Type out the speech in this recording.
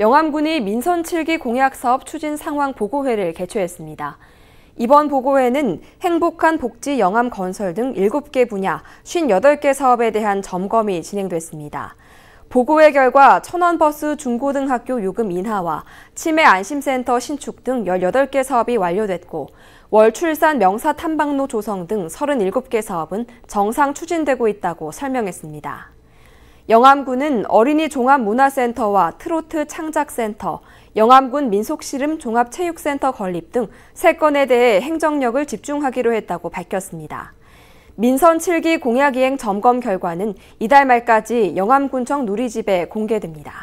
영암군이 민선 7기 공약사업 추진 상황 보고회를 개최했습니다. 이번 보고회는 행복한 복지 영암 건설 등 7개 분야 58개 사업에 대한 점검이 진행됐습니다. 보고회 결과 천원버스 중고등학교 요금 인하와 치매 안심센터 신축 등 18개 사업이 완료됐고 월출산 명사 탐방로 조성 등 37개 사업은 정상 추진되고 있다고 설명했습니다. 영암군은 어린이 종합문화센터와 트로트 창작센터, 영암군 민속씨름 종합체육센터 건립 등 3건에 대해 행정력을 집중하기로 했다고 밝혔습니다. 민선 7기 공약이행 점검 결과는 이달 말까지 영암군청 누리집에 공개됩니다.